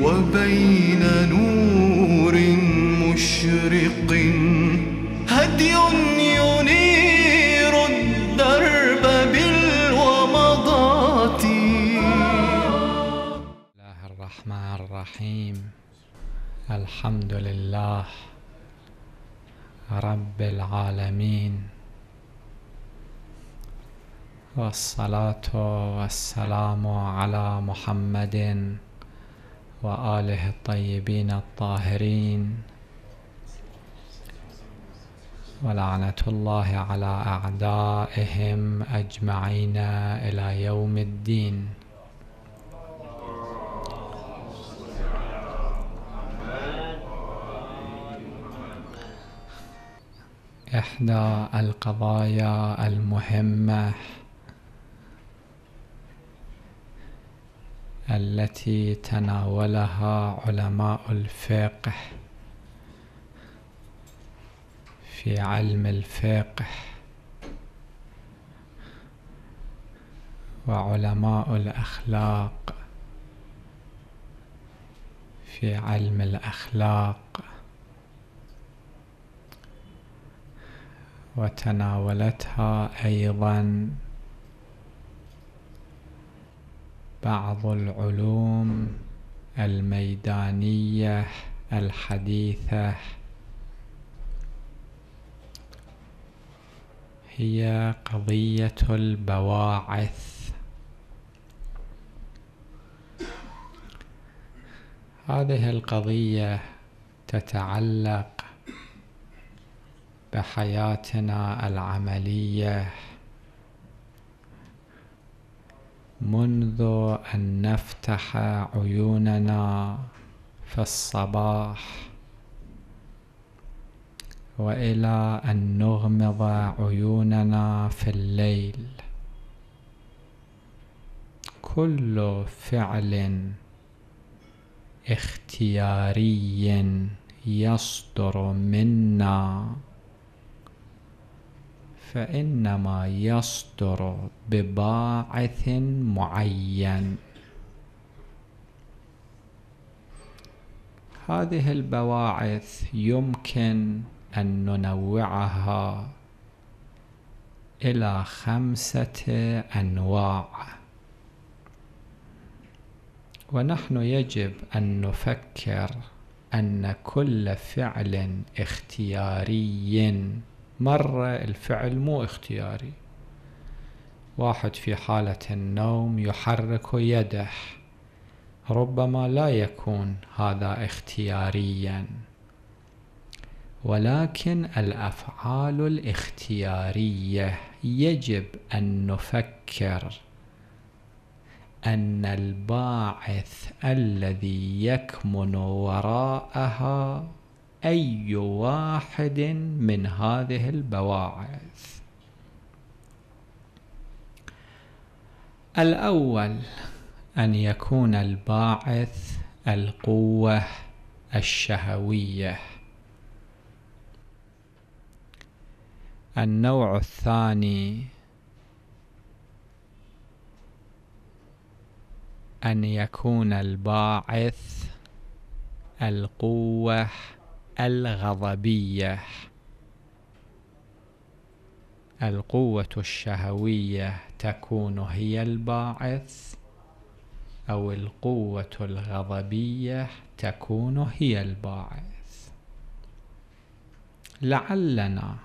وبين نور مشرق هدي ينير الدرب بالومضات الله الرحمن الرحيم الحمد لله رب العالمين والصلاة والسلام على محمد وآله الطيبين الطاهرين ولعنة الله على أعدائهم أجمعين إلى يوم الدين إحدى القضايا المهمة التي تناولها علماء الفقه في علم الفقه وعلماء الأخلاق في علم الأخلاق وتناولتها أيضاً بعض العلوم الميدانية الحديثة هي قضية البواعث هذه القضية تتعلق بحياتنا العمليه منذ أن نفتح عيوننا في الصباح وإلى أن نغمض عيوننا في الليل كل فعل اختياري يصدر منا فإنما يصدر بباعث معين هذه البواعث يمكن أن ننوعها إلى خمسة أنواع ونحن يجب أن نفكر أن كل فعل اختياري مرة الفعل مو اختياري واحد في حالة النوم يحرك يده ربما لا يكون هذا اختياريا ولكن الافعال الاختياريه يجب ان نفكر ان الباعث الذي يكمن وراءها أي واحد من هذه البواعث الأول أن يكون الباعث القوة الشهوية النوع الثاني أن يكون الباعث القوة الغضبية القوة الشهوية تكون هي الباعث أو القوة الغضبية تكون هي الباعث لعلنا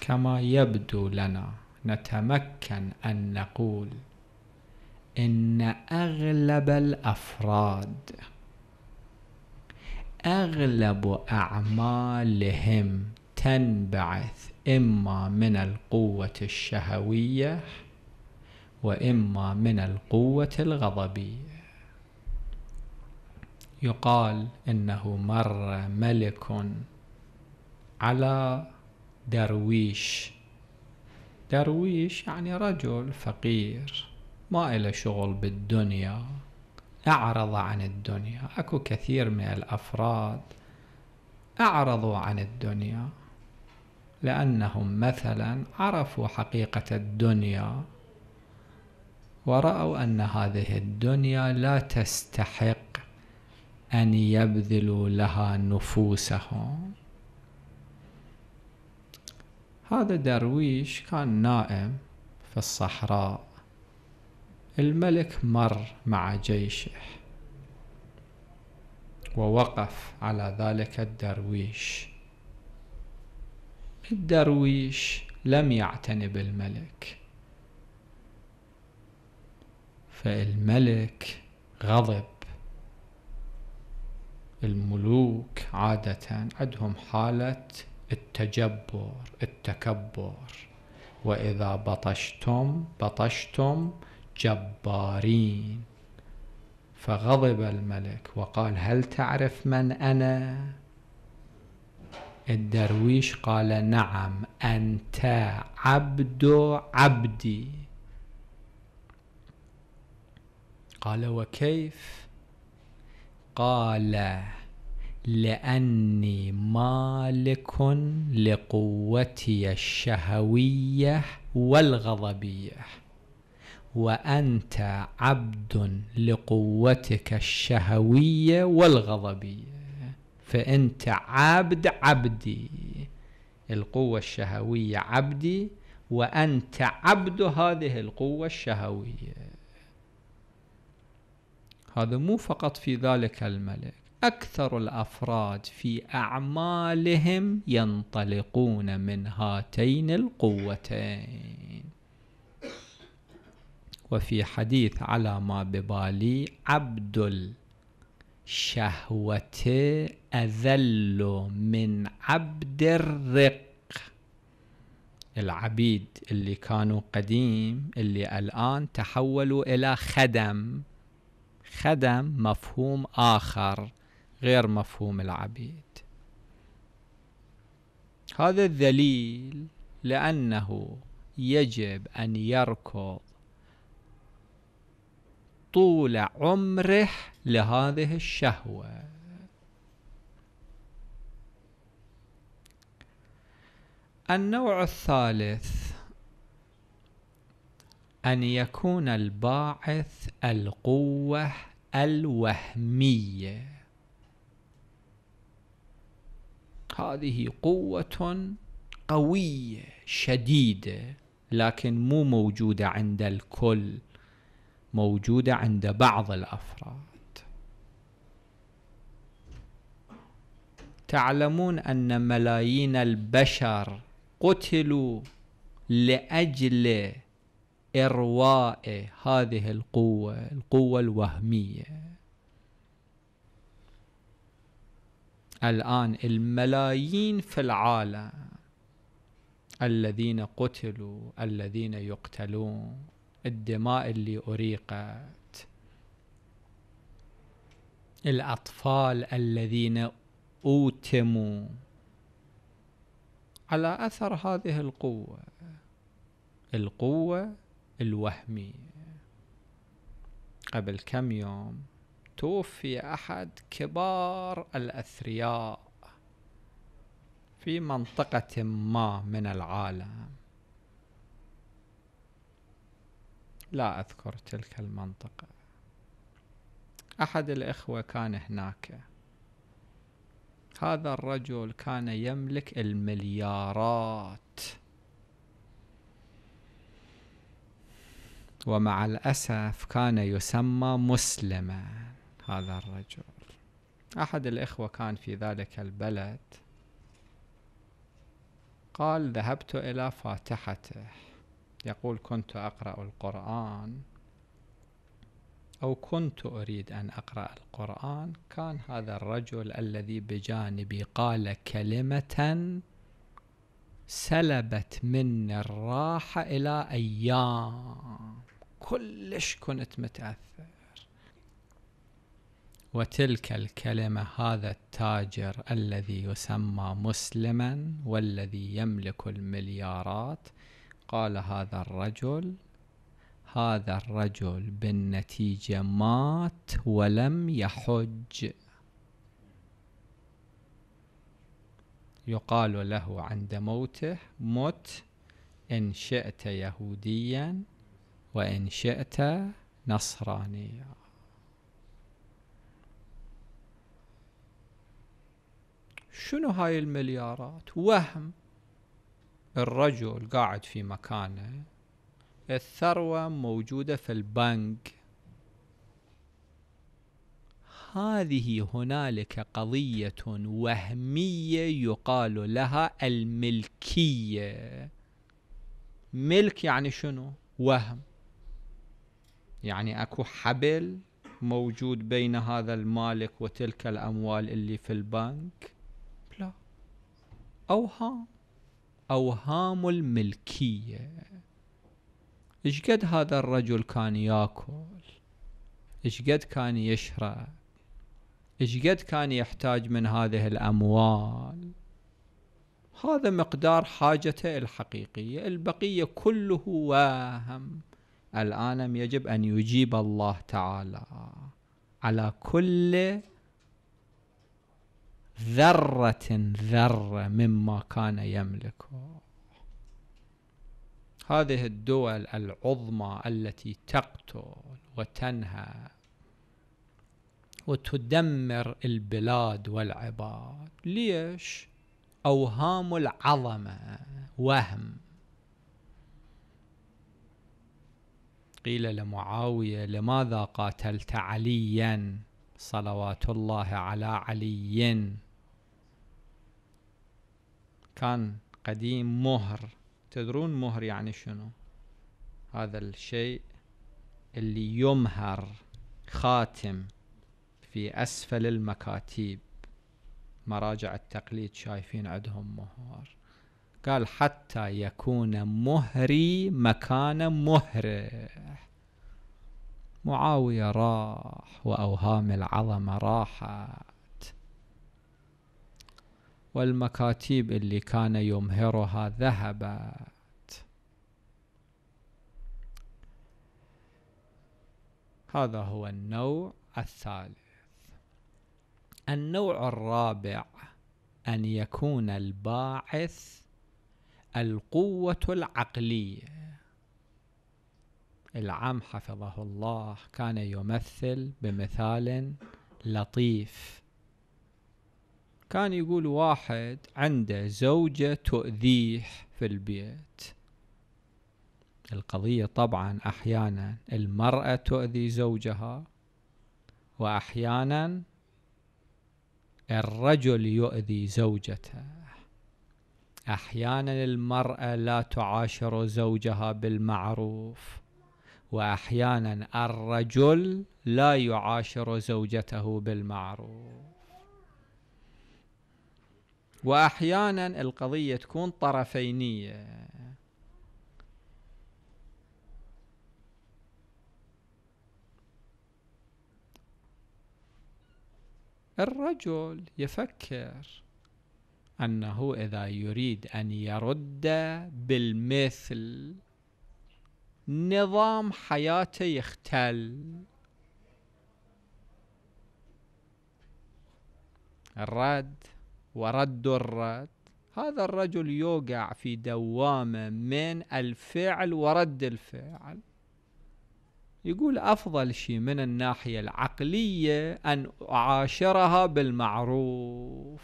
كما يبدو لنا نتمكن أن نقول إن أغلب الأفراد أغلب أعمالهم تنبعث إما من القوة الشهوية وإما من القوة الغضبية يقال إنه مر ملك على درويش درويش يعني رجل فقير ما إلى شغل بالدنيا أعرض عن الدنيا أكو كثير من الأفراد أعرضوا عن الدنيا لأنهم مثلا عرفوا حقيقة الدنيا ورأوا أن هذه الدنيا لا تستحق أن يبذلوا لها نفوسهم هذا درويش كان نائم في الصحراء الملك مر مع جيشه ووقف على ذلك الدرويش الدرويش لم يعتني بالملك فالملك غضب الملوك عادة عندهم حالة التجبر التكبر وإذا بطشتم بطشتم جبارين فغضب الملك وقال هل تعرف من أنا؟ الدرويش قال نعم أنت عبد عبدي قال وكيف؟ قال لأني مالك لقوتي الشهوية والغضبية وأنت عبد لقوتك الشهوية والغضبية فأنت عبد عبدي القوة الشهوية عبدي وأنت عبد هذه القوة الشهوية هذا مو فقط في ذلك الملك أكثر الأفراد في أعمالهم ينطلقون من هاتين القوتين وفي حديث على ما ببالي عبد الشهوة أذل من عبد الرق العبيد اللي كانوا قديم اللي الآن تحولوا إلى خدم خدم مفهوم آخر غير مفهوم العبيد هذا الذليل لأنه يجب أن يركض طول عمره لهذه الشهوة النوع الثالث أن يكون الباعث القوة الوهمية هذه قوة قوية شديدة لكن مو موجودة عند الكل موجودة عند بعض الأفراد تعلمون أن ملايين البشر قتلوا لأجل إرواء هذه القوة القوة الوهمية الآن الملايين في العالم الذين قتلوا الذين يقتلون الدماء اللي أريقت الأطفال الذين أوتموا على أثر هذه القوة القوة الوهمية قبل كم يوم توفي أحد كبار الأثرياء في منطقة ما من العالم لا أذكر تلك المنطقة أحد الإخوة كان هناك هذا الرجل كان يملك المليارات ومع الأسف كان يسمى مسلما هذا الرجل أحد الإخوة كان في ذلك البلد قال ذهبت إلى فاتحته يقول كنت أقرأ القرآن أو كنت أريد أن أقرأ القرآن كان هذا الرجل الذي بجانبي قال كلمة سلبت مني الراحة إلى أيام كلش كنت متأثر وتلك الكلمة هذا التاجر الذي يسمى مسلما والذي يملك المليارات قال هذا الرجل هذا الرجل بالنتيجة مات ولم يحج يقال له عند موته مت إن شئت يهوديا وإن شئت نصرانيا شنو هاي المليارات وهم الرجل قاعد في مكانه الثروة موجودة في البنك هذه هنالك قضية وهمية يقال لها الملكية ملك يعني شنو؟ وهم يعني اكو حبل موجود بين هذا المالك وتلك الأموال اللي في البنك لا أوهام أوهام الملكية إيش قد هذا الرجل كان ياكل إيش قد كان يشرب إيش قد كان يحتاج من هذه الأموال هذا مقدار حاجته الحقيقية البقية كله واهم الآن يجب أن يجيب الله تعالى على كل ذرة ذرة مما كان يملك هذه الدول العظمى التي تقتل وتنهى وتدمر البلاد والعباد ليش أوهام العظمة وهم قيل لمعاوية لماذا قاتلت عليا صلوات الله على علي كان قديم مهر تدرون مهر يعني شنو هذا الشيء اللي يمهر خاتم في أسفل المكاتيب مراجع التقليد شايفين عندهم مهر قال حتى يكون مهري مكان مهره معاوية راح وأوهام العظمة راحت والمكاتيب اللي كان يمهرها ذهبت هذا هو النوع الثالث النوع الرابع أن يكون الباعث القوة العقلية العم حفظه الله كان يمثل بمثال لطيف كان يقول واحد عنده زوجة تؤذيه في البيت القضية طبعا أحيانا المرأة تؤذي زوجها وأحيانا الرجل يؤذي زوجته أحيانا المرأة لا تعاشر زوجها بالمعروف وأحيانا الرجل لا يعاشر زوجته بالمعروف واحيانا القضيه تكون طرفينيه الرجل يفكر انه اذا يريد ان يرد بالمثل نظام حياته يختل الرد ورد الرد هذا الرجل يوقع في دوامة من الفعل ورد الفعل يقول أفضل شيء من الناحية العقلية أن أعاشرها بالمعروف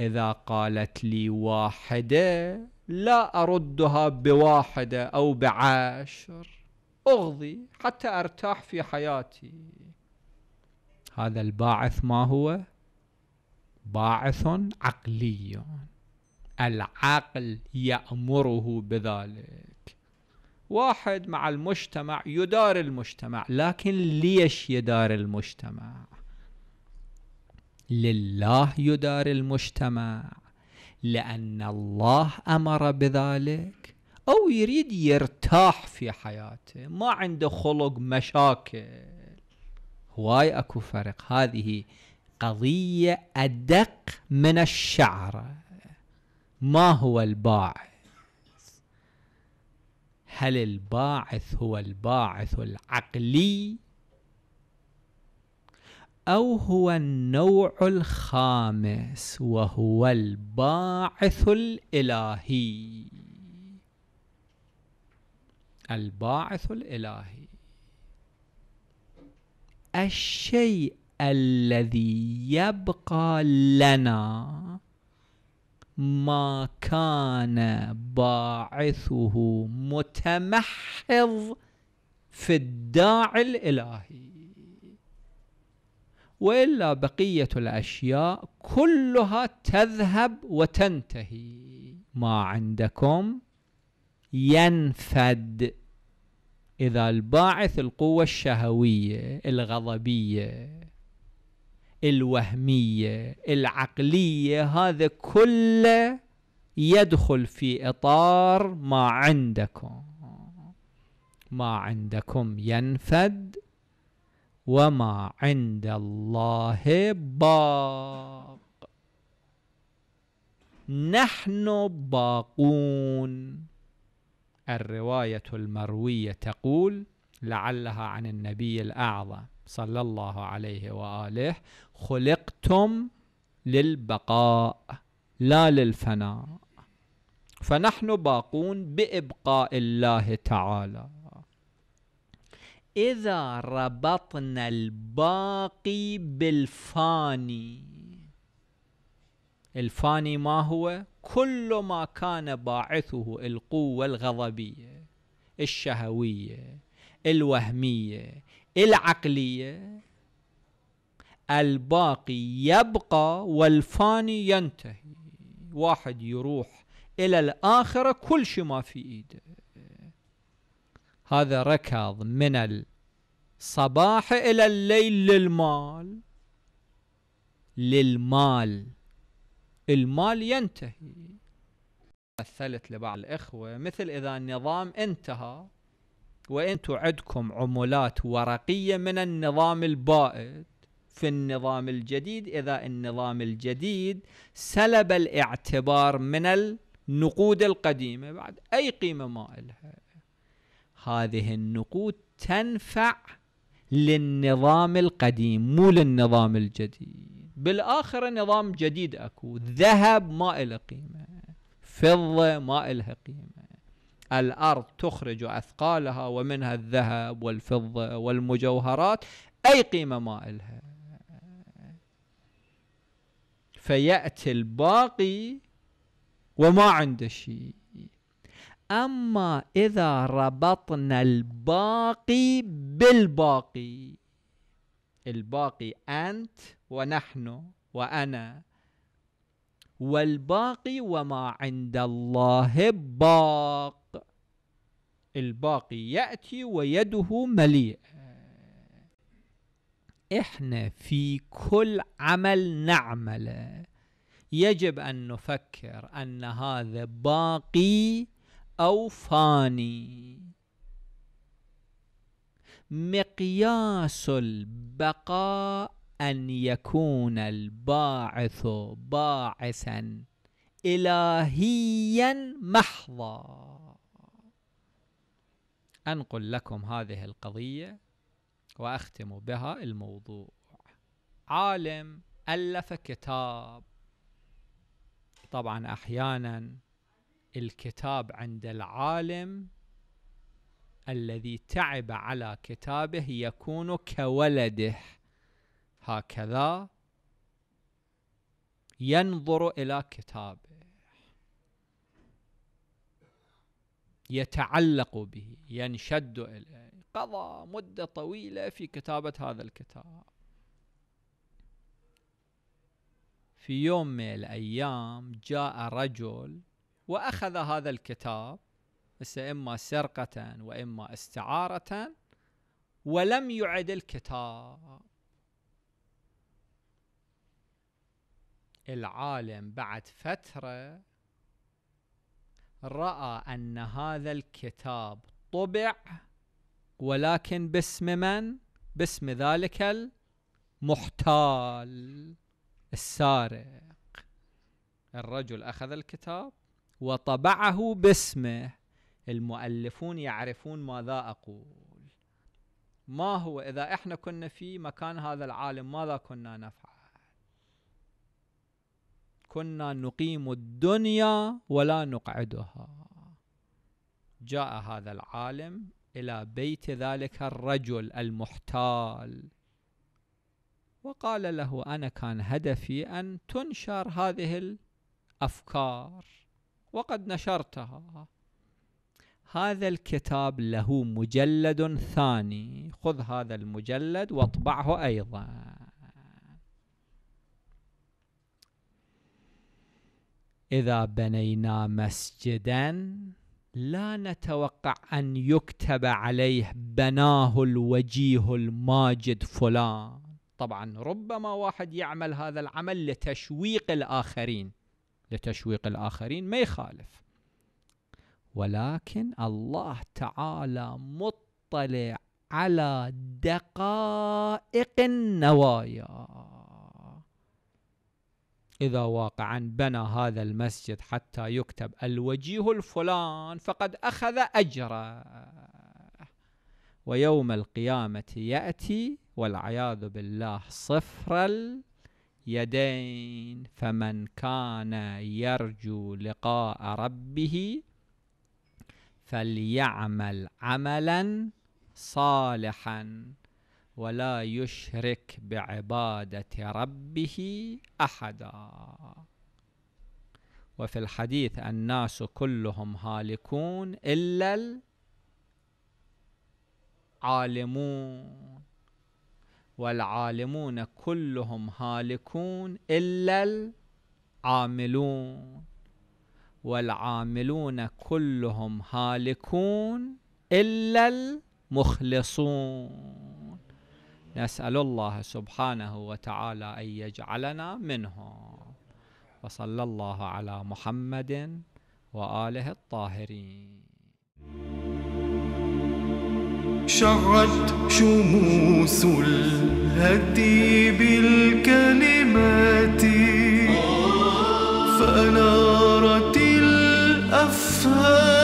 إذا قالت لي واحدة لا أردها بواحدة أو بعشر أغضي حتى أرتاح في حياتي هذا الباعث ما هو؟ باعث عقلي العقل يأمره بذلك واحد مع المجتمع يدار المجتمع لكن ليش يدار المجتمع لله يدار المجتمع لأن الله أمر بذلك أو يريد يرتاح في حياته ما عنده خلق مشاكل هواي أكو فرق هذه قضية أدق من الشعر ما هو الباعث هل الباعث هو الباعث العقلي أو هو النوع الخامس وهو الباعث الإلهي الباعث الإلهي الشيء الذي يبقى لنا ما كان باعثه متمحض في الداعي الالهي والا بقيه الاشياء كلها تذهب وتنتهي ما عندكم ينفد اذا الباعث القوه الشهويه الغضبيه الوهميه العقليه هذا كله يدخل في اطار ما عندكم ما عندكم ينفد وما عند الله باق نحن باقون الروايه المرويه تقول لعلها عن النبي الاعظم صلى الله عليه واله خلقتم للبقاء لا للفناء فنحن باقون بإبقاء الله تعالى إذا ربطنا الباقي بالفاني الفاني ما هو؟ كل ما كان باعثه القوة الغضبية الشهوية الوهمية العقلية الباقي يبقى والفاني ينتهي واحد يروح إلى الآخرة كل شيء ما في إيده هذا ركض من الصباح إلى الليل للمال للمال المال ينتهي مثلت لبعض الإخوة مثل إذا النظام انتهى وانتم عندكم عملات ورقية من النظام البائد في النظام الجديد إذا النظام الجديد سلب الاعتبار من النقود القديمة بعد أي قيمة ما لها هذه النقود تنفع للنظام القديم مو للنظام الجديد بالاخر نظام جديد أكو ذهب ما إله قيمة فضة ما إلها قيمة الأرض تخرج أثقالها ومنها الذهب والفضة والمجوهرات أي قيمة ما إلها فيأتي الباقي وما عنده شيء أما إذا ربطنا الباقي بالباقي الباقي أنت ونحن وأنا والباقي وما عند الله باق الباقي يأتي ويده مليئة احنا في كل عمل نعمله يجب ان نفكر ان هذا باقي او فاني مقياس البقاء ان يكون الباعث باعثا الهيا محضا انقل لكم هذه القضيه واختم بها الموضوع عالم الف كتاب طبعا احيانا الكتاب عند العالم الذي تعب على كتابه يكون كولده هكذا ينظر الى كتابه يتعلق به ينشد اليه قضى مدة طويلة في كتابة هذا الكتاب في يوم من الأيام جاء رجل وأخذ هذا الكتاب إما سرقة وإما استعارة ولم يعد الكتاب العالم بعد فترة رأى أن هذا الكتاب طبع ولكن باسم من؟ باسم ذلك المحتال السارق الرجل أخذ الكتاب وطبعه باسمه المؤلفون يعرفون ماذا أقول ما هو إذا إحنا كنا في مكان هذا العالم ماذا كنا نفعل كنا نقيم الدنيا ولا نقعدها جاء هذا العالم إلى بيت ذلك الرجل المحتال وقال له أنا كان هدفي أن تنشر هذه الأفكار وقد نشرتها هذا الكتاب له مجلد ثاني خذ هذا المجلد واطبعه أيضا إذا بنينا مسجدا لا نتوقع أن يكتب عليه بناه الوجيه الماجد فلان طبعا ربما واحد يعمل هذا العمل لتشويق الآخرين لتشويق الآخرين ما يخالف ولكن الله تعالى مطلع على دقائق النوايا إذا واقعا بنى هذا المسجد حتى يكتب الوجيه الفلان فقد أخذ أجره ويوم القيامة يأتي والعياذ بالله صفر اليدين فمن كان يرجو لقاء ربه فليعمل عملا صالحا ولا يشرك بعبادة ربه أحدا وفي الحديث الناس كلهم هالكون إلا العالمون والعالمون كلهم هالكون إلا العاملون والعاملون كلهم هالكون إلا المخلصون نسأل الله سبحانه وتعالى أن يجعلنا منهم وصلى الله على محمد وآله الطاهرين شعت شموس الهدي بالكلمات فأنارت الأفهام